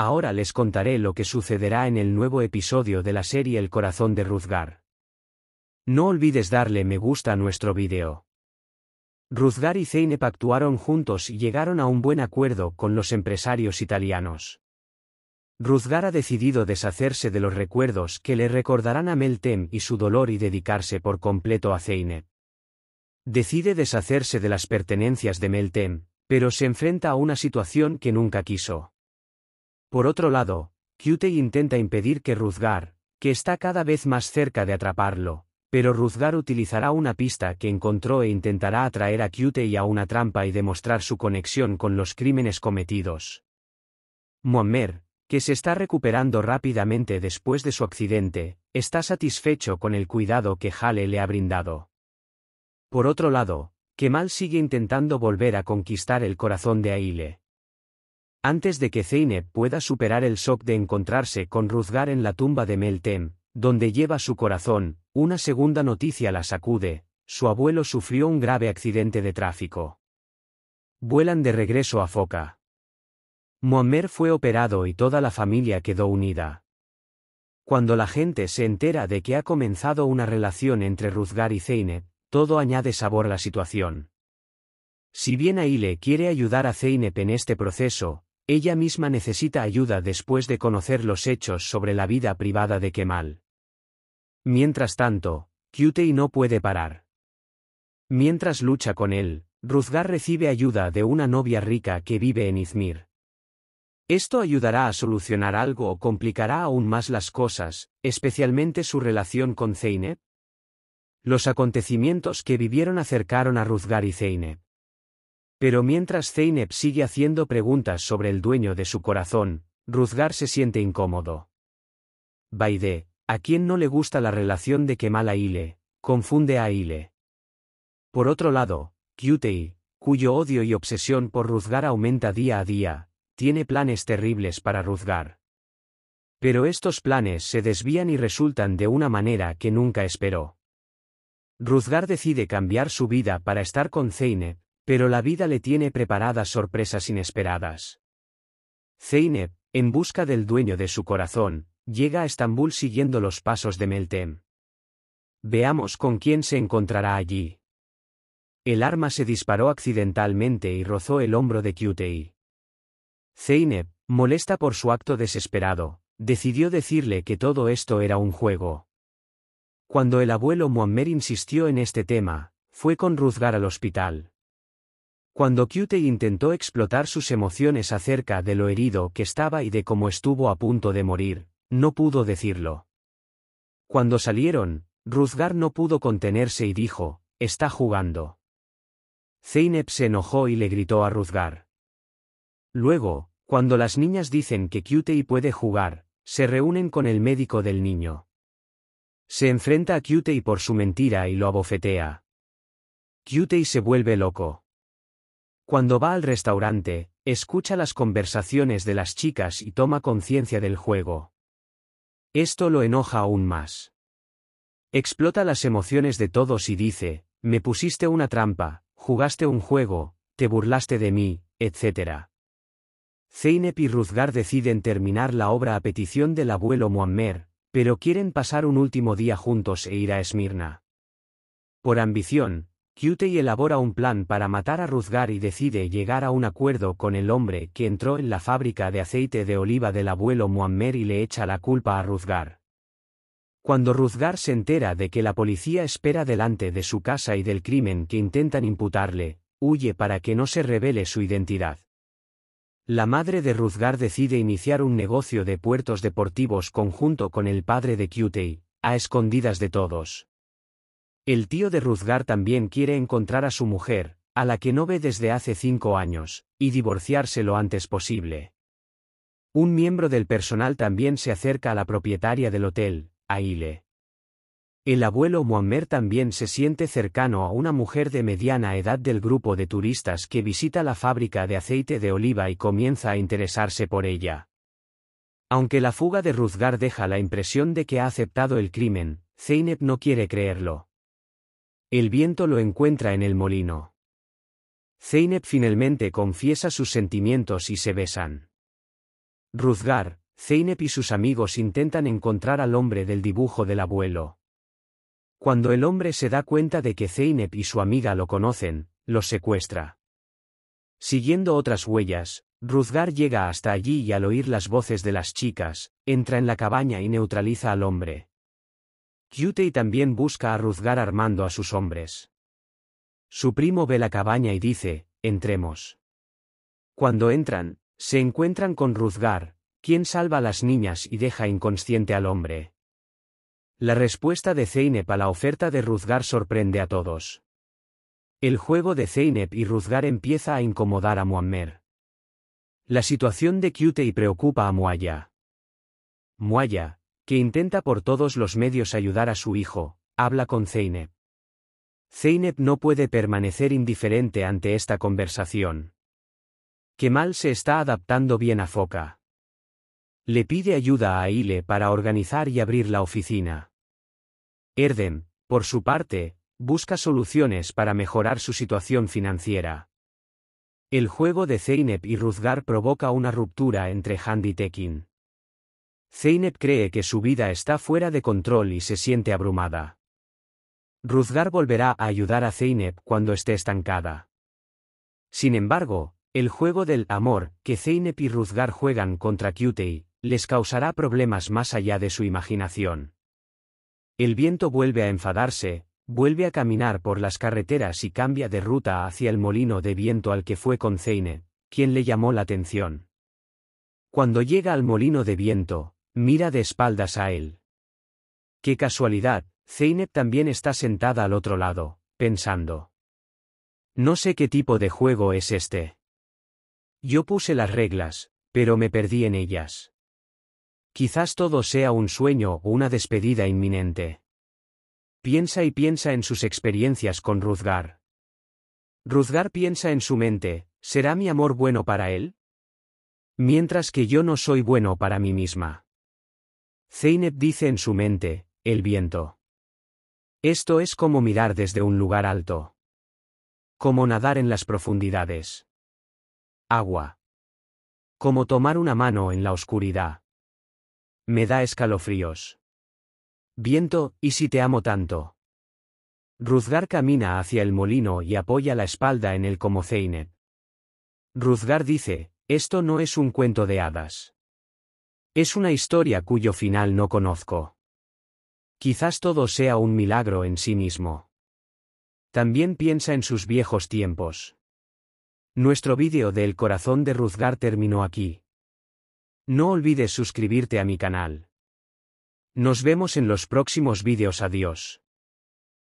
Ahora les contaré lo que sucederá en el nuevo episodio de la serie El corazón de Ruzgar. No olvides darle me gusta a nuestro video. Ruzgar y Zeynep actuaron juntos y llegaron a un buen acuerdo con los empresarios italianos. Ruzgar ha decidido deshacerse de los recuerdos que le recordarán a Meltem y su dolor y dedicarse por completo a Zeynep. Decide deshacerse de las pertenencias de Meltem, pero se enfrenta a una situación que nunca quiso. Por otro lado, Cutey intenta impedir que Ruzgar, que está cada vez más cerca de atraparlo, pero Ruzgar utilizará una pista que encontró e intentará atraer a y a una trampa y demostrar su conexión con los crímenes cometidos. Muammer, que se está recuperando rápidamente después de su accidente, está satisfecho con el cuidado que Hale le ha brindado. Por otro lado, Kemal sigue intentando volver a conquistar el corazón de Aile. Antes de que Zeynep pueda superar el shock de encontrarse con Ruzgar en la tumba de Meltem, donde lleva su corazón, una segunda noticia la sacude, su abuelo sufrió un grave accidente de tráfico. Vuelan de regreso a Foca. Muammer fue operado y toda la familia quedó unida. Cuando la gente se entera de que ha comenzado una relación entre Ruzgar y Zeynep, todo añade sabor a la situación. Si bien Aile quiere ayudar a Zeynep en este proceso, ella misma necesita ayuda después de conocer los hechos sobre la vida privada de Kemal. Mientras tanto, Cutey no puede parar. Mientras lucha con él, Ruzgar recibe ayuda de una novia rica que vive en Izmir. Esto ayudará a solucionar algo o complicará aún más las cosas, especialmente su relación con Zeynep. Los acontecimientos que vivieron acercaron a Ruzgar y Zeynep. Pero mientras Zeynep sigue haciendo preguntas sobre el dueño de su corazón, Ruzgar se siente incómodo. Baide, ¿a quien no le gusta la relación de Kemal Aile? Confunde a Ile. Por otro lado, Kyutei, cuyo odio y obsesión por Ruzgar aumenta día a día, tiene planes terribles para Ruzgar. Pero estos planes se desvían y resultan de una manera que nunca esperó. Ruzgar decide cambiar su vida para estar con Zeynep, pero la vida le tiene preparadas sorpresas inesperadas. Zeynep, en busca del dueño de su corazón, llega a Estambul siguiendo los pasos de Meltem. Veamos con quién se encontrará allí. El arma se disparó accidentalmente y rozó el hombro de Qtei. Zeynep, molesta por su acto desesperado, decidió decirle que todo esto era un juego. Cuando el abuelo Muammer insistió en este tema, fue con Ruzgar al hospital. Cuando Cute intentó explotar sus emociones acerca de lo herido que estaba y de cómo estuvo a punto de morir, no pudo decirlo. Cuando salieron, Ruzgar no pudo contenerse y dijo, está jugando. Zeynep se enojó y le gritó a Ruzgar. Luego, cuando las niñas dicen que y puede jugar, se reúnen con el médico del niño. Se enfrenta a Cutey por su mentira y lo abofetea. Cutey se vuelve loco. Cuando va al restaurante, escucha las conversaciones de las chicas y toma conciencia del juego. Esto lo enoja aún más. Explota las emociones de todos y dice, me pusiste una trampa, jugaste un juego, te burlaste de mí, etc. Zeynep y Ruzgar deciden terminar la obra a petición del abuelo Muammer, pero quieren pasar un último día juntos e ir a Esmirna. Por ambición, Cutey elabora un plan para matar a Ruzgar y decide llegar a un acuerdo con el hombre que entró en la fábrica de aceite de oliva del abuelo Muammer y le echa la culpa a Ruzgar. Cuando Ruzgar se entera de que la policía espera delante de su casa y del crimen que intentan imputarle, huye para que no se revele su identidad. La madre de Ruzgar decide iniciar un negocio de puertos deportivos conjunto con el padre de Cutey, a escondidas de todos. El tío de Ruzgar también quiere encontrar a su mujer, a la que no ve desde hace cinco años, y divorciarse lo antes posible. Un miembro del personal también se acerca a la propietaria del hotel, Aile. El abuelo Muammer también se siente cercano a una mujer de mediana edad del grupo de turistas que visita la fábrica de aceite de oliva y comienza a interesarse por ella. Aunque la fuga de Ruzgar deja la impresión de que ha aceptado el crimen, Zeynep no quiere creerlo. El viento lo encuentra en el molino. Zeynep finalmente confiesa sus sentimientos y se besan. Ruzgar, Zeynep y sus amigos intentan encontrar al hombre del dibujo del abuelo. Cuando el hombre se da cuenta de que Zeynep y su amiga lo conocen, los secuestra. Siguiendo otras huellas, Ruzgar llega hasta allí y al oír las voces de las chicas, entra en la cabaña y neutraliza al hombre. Yutei también busca a Ruzgar armando a sus hombres. Su primo ve la cabaña y dice, entremos. Cuando entran, se encuentran con Ruzgar, quien salva a las niñas y deja inconsciente al hombre. La respuesta de Zeynep a la oferta de Ruzgar sorprende a todos. El juego de Zeynep y Ruzgar empieza a incomodar a Muammer. La situación de Kyutei preocupa a Muaya. Muaya, que intenta por todos los medios ayudar a su hijo, habla con Zeynep. Zeynep no puede permanecer indiferente ante esta conversación. Kemal se está adaptando bien a Foca. Le pide ayuda a Aile para organizar y abrir la oficina. Erdem, por su parte, busca soluciones para mejorar su situación financiera. El juego de Zeynep y Ruzgar provoca una ruptura entre Handy Tekin. Zeynep cree que su vida está fuera de control y se siente abrumada. Ruzgar volverá a ayudar a Zeynep cuando esté estancada. Sin embargo, el juego del amor que Zeynep y Ruzgar juegan contra Cutey les causará problemas más allá de su imaginación. El viento vuelve a enfadarse, vuelve a caminar por las carreteras y cambia de ruta hacia el molino de viento al que fue con Zeynep, quien le llamó la atención. Cuando llega al molino de viento, Mira de espaldas a él. Qué casualidad, Zeynep también está sentada al otro lado, pensando. No sé qué tipo de juego es este. Yo puse las reglas, pero me perdí en ellas. Quizás todo sea un sueño o una despedida inminente. Piensa y piensa en sus experiencias con Ruzgar. Ruzgar piensa en su mente, ¿será mi amor bueno para él? Mientras que yo no soy bueno para mí misma. Zeynep dice en su mente, el viento. Esto es como mirar desde un lugar alto. Como nadar en las profundidades. Agua. Como tomar una mano en la oscuridad. Me da escalofríos. Viento, ¿y si te amo tanto? Ruzgar camina hacia el molino y apoya la espalda en él como Zeynep. Ruzgar dice, esto no es un cuento de hadas. Es una historia cuyo final no conozco. Quizás todo sea un milagro en sí mismo. También piensa en sus viejos tiempos. Nuestro vídeo de El corazón de Ruzgar terminó aquí. No olvides suscribirte a mi canal. Nos vemos en los próximos vídeos. Adiós.